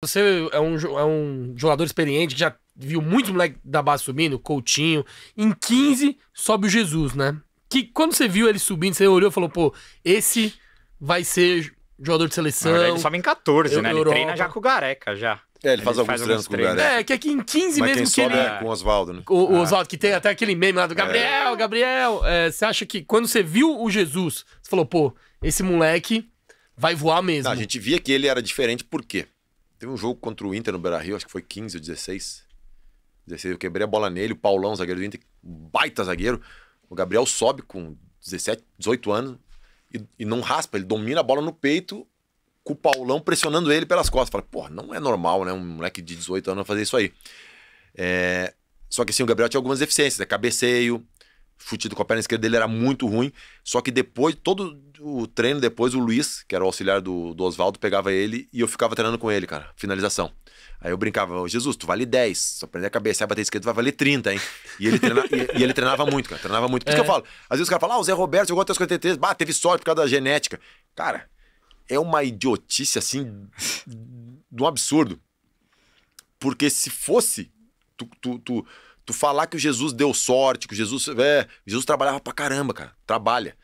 Você é um, é um jogador experiente que já viu muito moleque da base subindo, Coutinho. Em 15, sobe o Jesus, né? Que quando você viu ele subindo, você olhou e falou, pô, esse vai ser jogador de seleção. verdade, ele sobe em 14, eu, né? Ele treina já com o Gareca, já. É, ele, ele faz, faz alguns treinos com o Gareca. É, que aqui em 15 Mas mesmo quem que sobe ele... É com o Oswaldo, né? O, o ah. Oswaldo, que tem até aquele meme lá do é. Gabriel, é. Gabriel. É, você acha que quando você viu o Jesus, você falou, pô, esse moleque vai voar mesmo. Não, a gente via que ele era diferente, por quê? Teve um jogo contra o Inter no Beira Rio, acho que foi 15 ou 16. 16, eu quebrei a bola nele, o Paulão, zagueiro do Inter, baita zagueiro. O Gabriel sobe com 17, 18 anos e, e não raspa, ele domina a bola no peito com o Paulão pressionando ele pelas costas. Fala, pô, não é normal, né? Um moleque de 18 anos fazer isso aí. É... Só que assim o Gabriel tinha algumas deficiências, né? cabeceio, chute com a perna esquerda dele era muito ruim. Só que depois, todo o treino depois, o Luiz, que era o auxiliar do, do Oswaldo, pegava ele e eu ficava treinando com ele, cara. Finalização. Aí eu brincava, oh, Jesus, tu vale 10. Só prender a e bater esquerda, vai valer 30, hein? E ele, treina, e, e, ele treinava muito, cara. Treinava muito. Por é. que eu é. falo? Às vezes o cara fala, ah, o Zé Roberto jogou até os 43, bah, teve sorte por causa da genética. Cara, é uma idiotice, assim, de um absurdo. Porque se fosse, tu, tu, tu Tu falar que o Jesus deu sorte, que o Jesus. É, Jesus trabalhava pra caramba, cara. Trabalha.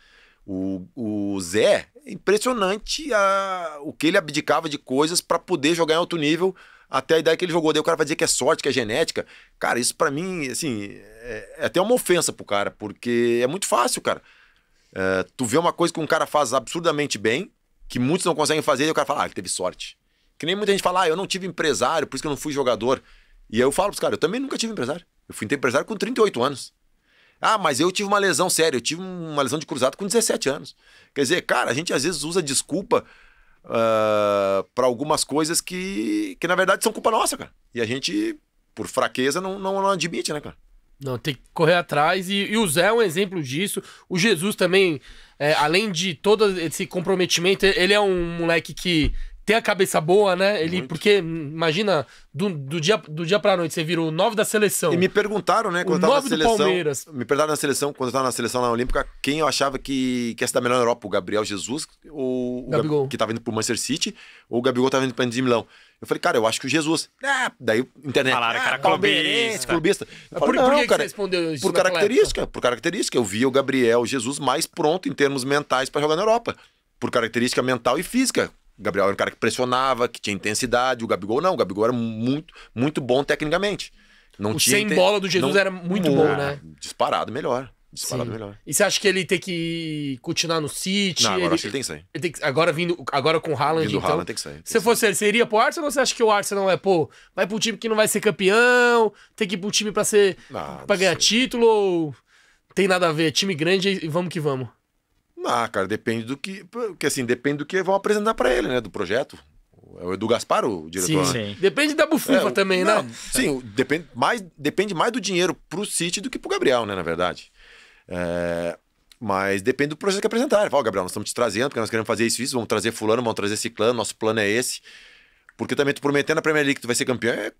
O, o Zé, impressionante a, o que ele abdicava de coisas para poder jogar em alto nível até a ideia que ele jogou. Daí o cara vai dizer que é sorte, que é genética. Cara, isso para mim, assim, é, é, até uma ofensa pro cara, porque é muito fácil, cara. É, tu vê uma coisa que um cara faz absurdamente bem, que muitos não conseguem fazer, e o cara fala, ah, ele teve sorte. Que nem muita gente fala, ah, eu não tive empresário, por isso que eu não fui jogador. E aí eu falo pros caras, eu também nunca tive empresário. Eu fui empresário com 38 anos. Ah, mas eu tive uma lesão séria, eu tive uma lesão de cruzado com 17 anos. Quer dizer, cara, a gente às vezes usa desculpa uh, ah, para algumas coisas que, que na verdade são culpa nossa, cara. E a gente, por fraqueza, não, não, não admite, né, cara? Não, tem que correr atrás. E, e, o Zé é um exemplo disso. O Jesus também, é, além de todo esse comprometimento, ele é um moleque que tem a cabeça boa, né? Ele, Muito. porque, hum, imagina, do, do, dia, do dia pra noite, você virou o 9 da seleção. E me perguntaram, né, quando o eu tava na seleção. Palmeiras. Me perguntaram na seleção, quando eu tava na seleção na Olímpica, quem eu achava que, que ia se dar melhor na Europa, o Gabriel Jesus, ou o Gabigol. que tava indo pro Manchester City, ou o Gabigol tava indo pra Inter de Milão. Eu falei, cara, eu acho que o Jesus. Ah, daí, internet. Falaram, ah, cara, palmeirense, clubista. falei, por, não, por que cara, respondeu isso por característica, por característica. Eu via o Gabriel Jesus mais pronto em termos mentais para jogar na Europa. Por característica mental e física. O Gabriel era um cara que pressionava, que tinha intensidade. O Gabigol não. O Gabigol era muito, muito bom tecnicamente. Não o tinha sem bola do Jesus não... era muito bom, ah, né? Disparado melhor. Disparado Sim. melhor. E você acha que ele tem que continuar no City? Não, agora ele... acho que ele tem que sair. tem que... Agora vindo agora com o Haaland, vindo então. Haaland tem que sair. Tem se que fosse ele, você iria pro Arsenal ou você acha que o Arsenal é, pô, vai pro time que não vai ser campeão, tem que ir pro time pra ser. Não, pra ganhar sei. título ou. Tem nada a ver, time grande e vamos que vamos. Ah, cara, depende do que. Porque assim, depende do que vão apresentar para ele, né? Do projeto. É o Edu Gaspar, o diretor. Sim, né? sim. Depende da bufufa é, também, né? Não, sim, depende mais, depende mais do dinheiro pro City do que pro Gabriel, né? Na verdade. É, mas depende do projeto que apresentarem. Fala, Gabriel, nós estamos te trazendo, porque nós queremos fazer isso, isso, vamos trazer fulano, vamos trazer ciclano, nosso plano é esse. Porque também tu prometendo a Premier League que tu vai ser campeão é,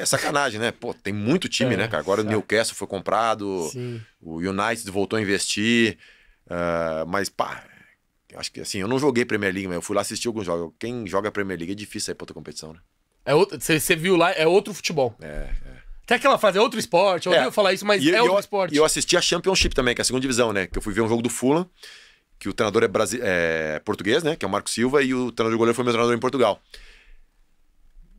é sacanagem, né? Pô, tem muito time, é. né, cara? Agora o Newcastle foi comprado, sim. o United voltou a investir. Ah, mas, pá, acho que assim, eu não joguei Premier League, mas eu fui lá assistir alguns jogos. Quem joga Premier League é difícil sair pra outra competição, né? É outro, você viu lá, é outro futebol. É, é. Tem aquela frase, é outro esporte, eu é. ouvi falar isso, mas e, é outro eu, esporte. E eu assisti a Championship também, que é a segunda divisão, né? Que eu fui ver um jogo do Fulham, que o treinador é, brasi é português, né? Que é o Marco Silva, e o treinador de goleiro foi meu treinador em Portugal.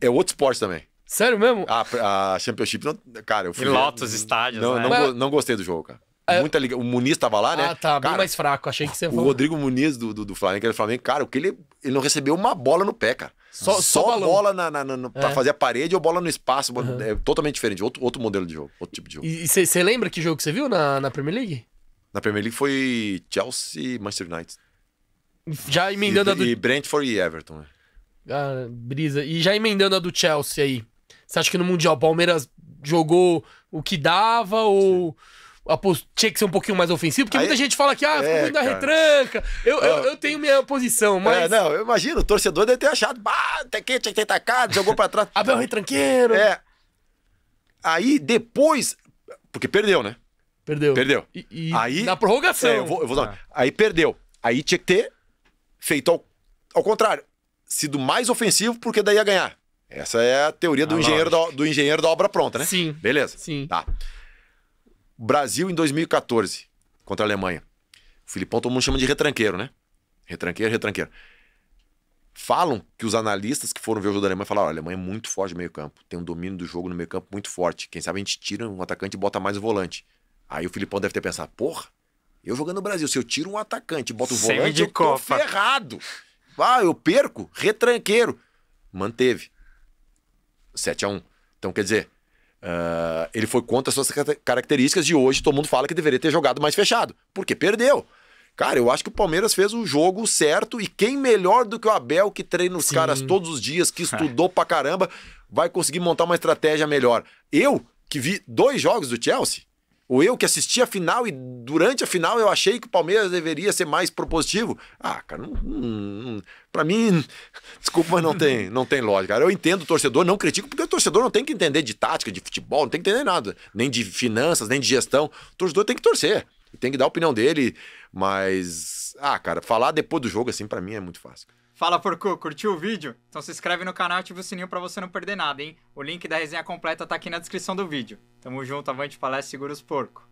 É outro esporte também. Sério mesmo? A, a Championship, não, cara, eu fui. Em Lotus, estádios, não, né? não, mas... não gostei do jogo, cara. É. Muita liga... O Muniz tava lá, né? Ah, tá, cara, bem mais fraco. Achei que você O falou. Rodrigo Muniz do, do, do Flamengo, do Flamengo, cara, o que ele, ele não recebeu uma bola no pé, cara. Só, só, só bola na, na, na é. pra fazer a parede ou bola no espaço. Uhum. É totalmente diferente. Outro, outro modelo de jogo, outro tipo de jogo. E você lembra que jogo que você viu na, na Premier League? Na Premier League foi Chelsea Manchester United. Já emendando e, a do. E Brentford e Everton, né? Ah, brisa. E já emendando a do Chelsea aí. Você acha que no Mundial o Palmeiras jogou o que dava ou. Sim a tinha que ser um pouquinho mais ofensivo, porque Aí, muita gente fala que, ah, ficou é, muito na retranca. Eu, eu, eu, tenho minha posição, mas. É, não, eu imagino, o torcedor deve ter achado, bah, tem tá que ter tacado, jogou pra trás. Abel é retranqueiro. É. Aí depois. Porque perdeu, né? Perdeu. Perdeu. E, e Aí, na prorrogação. É, eu vou, eu vou ah. Aí perdeu. Aí tinha que ter feito ao, ao contrário. Sido mais ofensivo, porque daí ia ganhar. Essa é a teoria do, ah, engenheiro da, do engenheiro da obra pronta, né? Sim. Beleza. Sim. Tá. Brasil em 2014 contra a Alemanha. O Filipão todo mundo chama de retranqueiro, né? Retranqueiro, retranqueiro. Falam que os analistas que foram ver o jogo da Alemanha falaram: a Alemanha é muito forte no meio-campo, tem um domínio do jogo no meio-campo muito forte. Quem sabe a gente tira um atacante e bota mais o volante. Aí o Filipão deve ter pensado: porra, eu jogando no Brasil, se eu tiro um atacante e boto o Sem volante, de eu tô ferrado. Ah, eu perco, retranqueiro. Manteve. 7 a 1 Então quer dizer, Uh, ele foi contra as suas características e hoje todo mundo fala que deveria ter jogado mais fechado, porque perdeu. Cara, eu acho que o Palmeiras fez o jogo certo e quem melhor do que o Abel, que treina os Sim. caras todos os dias, que estudou pra caramba, vai conseguir montar uma estratégia melhor. Eu, que vi dois jogos do Chelsea, ou eu que assisti a final e durante a final eu achei que o Palmeiras deveria ser mais propositivo. Ah, cara, não, não, pra mim, desculpa, mas não tem, não tem lógica. Cara. Eu entendo o torcedor, não critico, porque o torcedor não tem que entender de tática, de futebol, não tem que entender nada. Nem de finanças, nem de gestão. O torcedor tem que torcer. Tem que dar a opinião dele, mas. Ah, cara, falar depois do jogo, assim, para mim é muito fácil. Fala, Porco, curtiu o vídeo? Então se inscreve no canal e ativa o sininho para você não perder nada, hein? O link da resenha completa tá aqui na descrição do vídeo. Tamo junto, avante palestra, segura os porco.